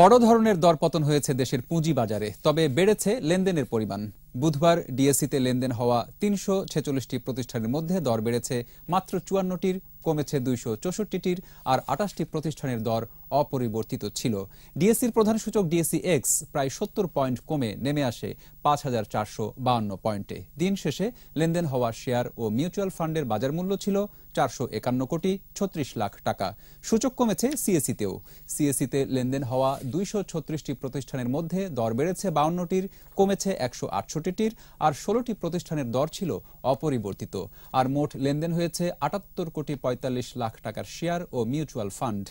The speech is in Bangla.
বড় ধরনের দরপতন হয়েছে দেশের পুঁজি বাজারে তবে বেড়েছে লেনদেনের পরিমাণ বুধবার ডিএসসিতে লেনদেন হওয়া তিনশো প্রতিষ্ঠানের মধ্যে দর বেড়েছে মাত্র চুয়ান্নটির কমেছে দুইশো চৌষট্টিটির আর আটাশটি প্রতিষ্ঠানের দর অপরিবর্তিত ছিল ডিএসসির প্রধান সূচক ডিএসসি এক্স প্রায় সত্তর পয়েন্ট কমে নেমে আসে পাঁচ হাজার চারশো বাহান্ন পয়েন্টে দিন শেষে লেনদেন হওয়া শেয়ার ও মিউচুয়াল ফান্ডের বাজার মূল্য ছিল চারশো একান্ন কোটি ছত্রিশ লাখ টাকা সূচক কমেছে সিএসিতেও সিএসিতে লেনদেন হওয়া দুইশো ছত্রিশটি প্রতিষ্ঠানের মধ্যে দর বেড়েছে বাউন্নটির কমেছে একশো আটষট্টিটির আর ষোলোটি প্রতিষ্ঠানের দর ছিল অপরিবর্তিত আর মোট লেনদেন হয়েছে আটাত্তর কোটি পঁয়তাল্লিশ লাখ টাকার শেয়ার ও মিউচুয়াল ফান্ড